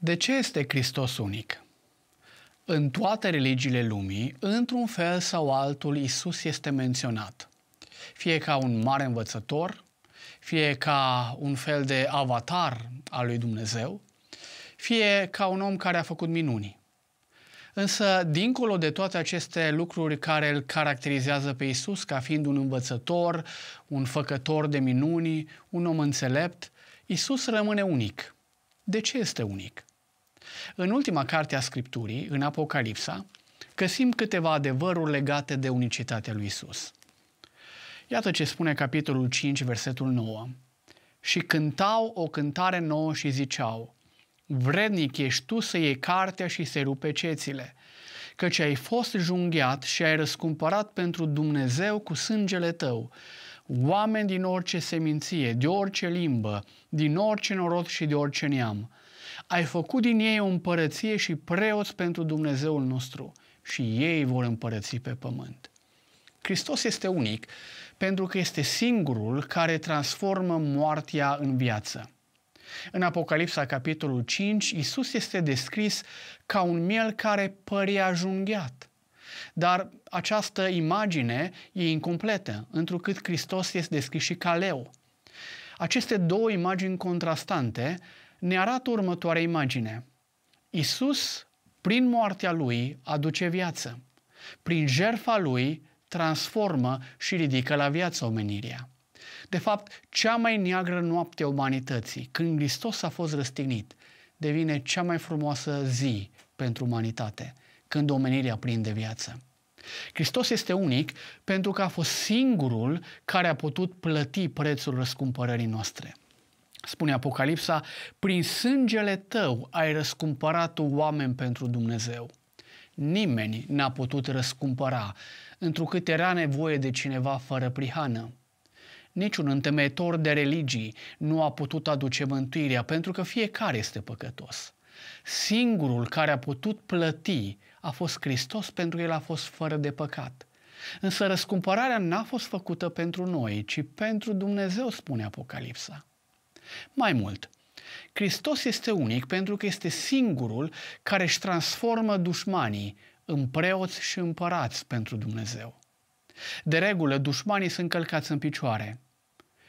De ce este Hristos unic? În toate religiile lumii, într-un fel sau altul, Isus este menționat. Fie ca un mare învățător, fie ca un fel de avatar al lui Dumnezeu, fie ca un om care a făcut minuni. Însă, dincolo de toate aceste lucruri care îl caracterizează pe Isus ca fiind un învățător, un făcător de minuni, un om înțelept, Isus rămâne unic. De ce este unic? În ultima carte a Scripturii, în Apocalipsa, găsim câteva adevăruri legate de unicitatea lui Isus. Iată ce spune capitolul 5, versetul 9. Și cântau o cântare nouă și ziceau, Vrednic ești tu să iei cartea și să rupe cețile, căci ai fost junghiat și ai răscumpărat pentru Dumnezeu cu sângele tău, oameni din orice seminție, de orice limbă, din orice norod și de orice neam, ai făcut din ei o împărăție și preoți pentru Dumnezeul nostru și ei vor împărăți pe pământ. Hristos este unic pentru că este singurul care transformă moartea în viață. În Apocalipsa, capitolul 5, Isus este descris ca un miel care părea junghiat. Dar această imagine e incompletă, întrucât Hristos este descris și ca leu. Aceste două imagini contrastante ne arată următoarea imagine. Isus, prin moartea lui, aduce viață. Prin jertfa lui, transformă și ridică la viață omenirea. De fapt, cea mai neagră noapte a umanității, când Hristos a fost răstignit, devine cea mai frumoasă zi pentru umanitate, când omenirea prinde viață. Hristos este unic pentru că a fost singurul care a putut plăti prețul răscumpărării noastre spune Apocalipsa, prin sângele tău ai răscumpărat oameni pentru Dumnezeu. Nimeni n-a putut răscumpăra, întrucât era nevoie de cineva fără prihană. Niciun întemeitor de religii nu a putut aduce mântuirea, pentru că fiecare este păcătos. Singurul care a putut plăti a fost Hristos, pentru că el a fost fără de păcat. Însă răscumpărarea n-a fost făcută pentru noi, ci pentru Dumnezeu, spune Apocalipsa. Mai mult, Hristos este unic pentru că este singurul care își transformă dușmanii în preoți și împărați pentru Dumnezeu. De regulă, dușmanii sunt călcați în picioare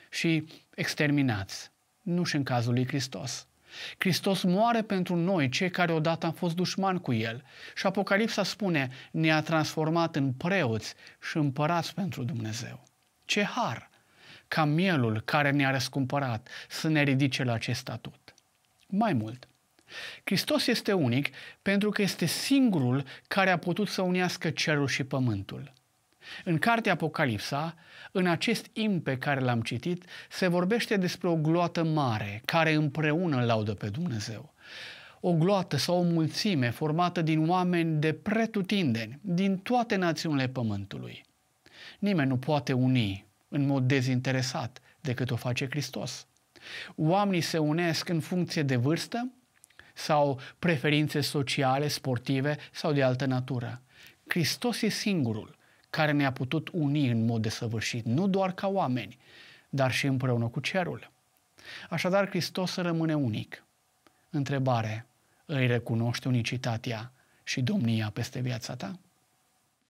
și exterminați, nu și în cazul lui Hristos. Hristos moare pentru noi, cei care odată am fost dușmani cu El. Și Apocalipsa spune, ne-a transformat în preoți și împărați pentru Dumnezeu. Ce har! ca mielul care ne-a răscumpărat să ne ridice la acest statut. Mai mult, Hristos este unic pentru că este singurul care a putut să unească cerul și pământul. În cartea Apocalipsa, în acest im pe care l-am citit, se vorbește despre o gloată mare care împreună laudă pe Dumnezeu. O gloată sau o mulțime formată din oameni de pretutindeni, din toate națiunile pământului. Nimeni nu poate uni în mod dezinteresat decât o face Hristos. Oamenii se unesc în funcție de vârstă sau preferințe sociale, sportive sau de altă natură. Hristos e singurul care ne-a putut uni în mod desăvârșit, nu doar ca oameni, dar și împreună cu cerul. Așadar, Hristos rămâne unic. Întrebare, îi recunoști unicitatea și domnia peste viața ta?